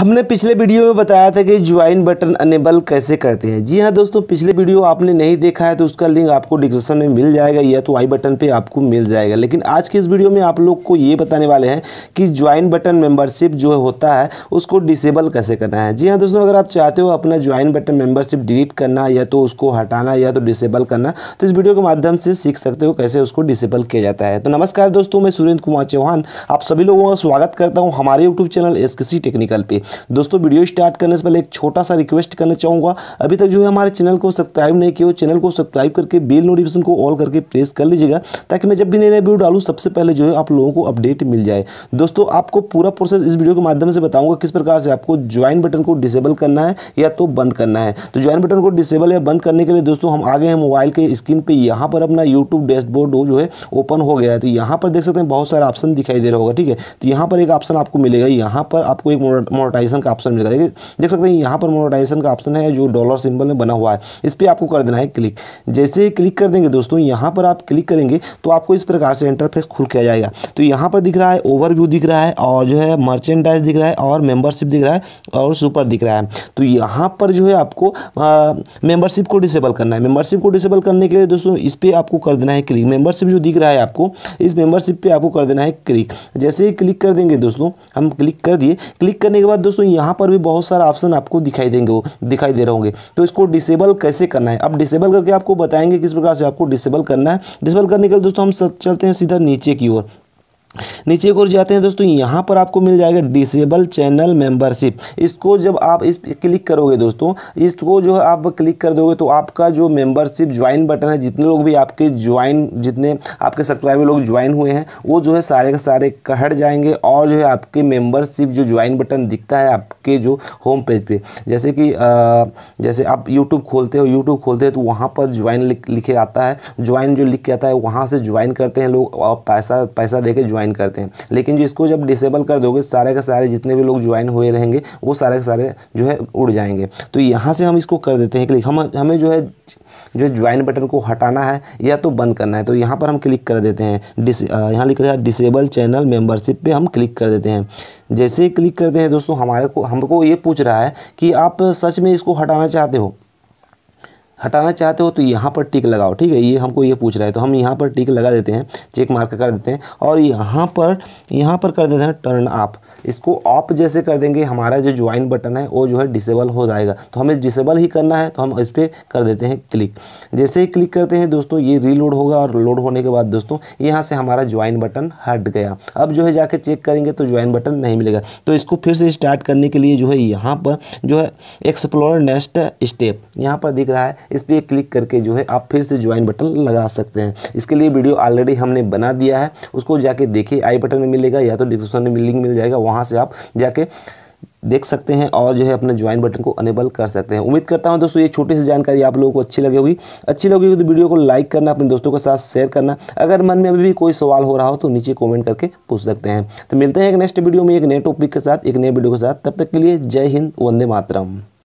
हमने पिछले वीडियो में बताया था कि ज्वाइन बटन अनेबल कैसे करते हैं जी हाँ दोस्तों पिछले वीडियो आपने नहीं देखा है तो उसका लिंक आपको डिस्क्रिप्शन में मिल जाएगा या तो आई बटन पे आपको मिल जाएगा लेकिन आज के इस वीडियो में आप लोग को ये बताने वाले हैं कि ज्वाइन बटन मेंबरशिप जो होता है उसको डिसेबल कैसे करना है जी हाँ दोस्तों अगर आप चाहते हो अपना ज्वाइन बटन मेंबरशिप डिलीट करना या तो उसको हटाना या तो डिसेबल करना तो इस वीडियो के माध्यम से सीख सकते हो कैसे उसको डिसेबल किया जाता है तो नमस्कार दोस्तों मैं सुरेंद्र कुमार चौहान आप सभी लोगों का स्वागत करता हूँ हमारे यूट्यूब चैनल एस टेक्निकल पर दोस्तों वीडियो स्टार्ट करने से पहले एक छोटा सा रिक्वेस्ट करना चाहूँगा अभी तक जो है हमारे चैनल को सब्सक्राइब नहीं किया चैनल को सब्सक्राइब करके बेल नोटिफिकेशन को ऑल करके प्रेस कर लीजिएगा ताकि मैं जब भी नया नई वीडियो डालूँ सबसे पहले जो है आप लोगों को अपडेट मिल जाए दोस्तों आपको पूरा प्रोसेस इस वीडियो के माध्यम से बताऊँगा किस प्रकार से आपको ज्वाइन बटन को डिसेबल करना है या तो बंद करना है तो ज्वाइन बटन को डिसेबल या बंद करने के लिए दोस्तों हम आगे हैं मोबाइल के स्क्रीन पर यहाँ पर अपना यूट्यूब डैशबोर्ड जो है ओपन हो गया है तो यहाँ पर देख सकते हैं बहुत सारा ऑप्शन दिखाई दे रहा होगा ठीक है तो यहाँ पर एक ऑप्शन आपको मिलेगा यहाँ पर आपको एक मोटा मोनोटाइजेशन का ऑप्शन मिलेगा जाएगा देख सकते हैं यहाँ पर मोनोटाइजेशन का ऑप्शन है जो डॉलर सिंबल में बना हुआ है इस पर आपको कर देना है क्लिक जैसे ही क्लिक कर देंगे दोस्तों यहाँ पर आप क्लिक करेंगे तो आपको इस प्रकार से इंटरफेस खुल किया जाएगा तो यहाँ पर दिख रहा है ओवरव्यू दिख रहा है और जो है मर्चेंडाइज दिख रहा है और मेम्बरशिप दिख रहा है और सुपर दिख रहा है तो यहाँ पर जो है आपको मेम्बरशिप को डिसेबल करना है मेम्बरशिप को डिसेबल करने के लिए दोस्तों इस पर आपको कर देना है क्लिक मेम्बरशिप जो दिख रहा है आपको इस मेंबरशिप पर आपको कर देना है क्लिक जैसे ही क्लिक कर देंगे दोस्तों हम क्लिक कर दिए क्लिक करने के बाद दोस्तों यहाँ पर भी बहुत सारे ऑप्शन आपको दिखाई देंगे दिखाई दे रहे होंगे तो इसको डिसेबल कैसे करना है अब डिसेबल करके आपको बताएंगे किस प्रकार से आपको डिसेबल करना है डिसेबल करने के लिए दोस्तों हम चलते हैं सीधा नीचे की ओर नीचे एक ओर जाते हैं दोस्तों यहाँ पर आपको मिल जाएगा डिसेबल चैनल मेंबरशिप इसको जब आप इस क्लिक करोगे दोस्तों इसको जो है आप क्लिक कर दोगे तो आपका जो मेंबरशिप ज्वाइन बटन है जितने लोग भी आपके ज्वाइन जितने आपके सब्सक्राइबर लोग ज्वाइन हुए हैं वो जो है सारे के सारे कहट जाएंगे और जो है आपके मेंबरशिप जो ज्वाइन बटन दिखता है आपके जो होम पेज पे जैसे कि आ, जैसे आप यूट्यूब खोलते हो यूट्यूब खोलते हो तो वहाँ पर ज्वाइन लिखे आता है ज्वाइन जो लिख के आता है वहाँ से ज्वाइन करते हैं लोग पैसा पैसा दे के ज्वाइन ज्वाइन करते हैं लेकिन जो इसको जब डिसेबल कर दोगे सारे के सारे जितने भी लोग ज्वाइन हुए रहेंगे वो सारे के सारे जो है उड़ जाएंगे तो यहाँ से हम इसको कर देते हैं क्लिक हम हमें जो है जो ज्वाइन बटन को हटाना है या तो बंद करना है तो यहाँ पर हम क्लिक कर देते हैं डिस यहाँ लिख रहा है डिसेबल चैनल मेंबरशिप पे हम क्लिक कर देते हैं जैसे ही क्लिक करते हैं दोस्तों हमारे को हमको ये पूछ रहा है कि आप सच में इसको हटाना चाहते हो हटाना चाहते हो तो यहाँ पर टिक लगाओ ठीक है ये हमको ये पूछ रहा है तो हम यहाँ पर टिक लगा देते हैं चेक मार्क कर देते हैं और यहाँ पर यहाँ पर कर देते हैं टर्न ऑफ इसको ऑफ जैसे कर देंगे हमारा जो ज्वाइन बटन है वो जो है डिसेबल हो जाएगा तो हमें डिसेबल ही करना है तो हम इस पर कर देते हैं क्लिक जैसे ही क्लिक करते हैं दोस्तों ये रीलोड होगा और लोड होने के बाद दोस्तों यहाँ से हमारा ज्वाइन बटन हट गया अब जो है जाके चेक करेंगे तो ज्वाइन बटन नहीं मिलेगा तो इसको फिर से स्टार्ट करने के लिए जो है यहाँ पर जो है एक्सप्लोर नेक्स्ट स्टेप यहाँ पर दिख रहा है इस पर क्लिक करके जो है आप फिर से ज्वाइन बटन लगा सकते हैं इसके लिए वीडियो ऑलरेडी हमने बना दिया है उसको जाके देखिए आई बटन में मिलेगा या तो डिस्क्रिप्शन में लिंक मिल जाएगा वहाँ से आप जाके देख सकते हैं और जो है अपने ज्वाइन बटन को अनेबल कर सकते हैं उम्मीद करता हूं दोस्तों ये छोटी सी जानकारी आप लोगों को अच्छी लगेगी अच्छी लगेगी तो वीडियो को लाइक करना अपने दोस्तों के साथ शेयर करना अगर मन में अभी भी कोई सवाल हो रहा हो तो नीचे कमेंट करके पूछ सकते हैं तो मिलते हैं एक नेक्स्ट वीडियो में एक नए टॉपिक के साथ एक नए वीडियो के साथ तब तक के लिए जय हिंद वंदे मातरम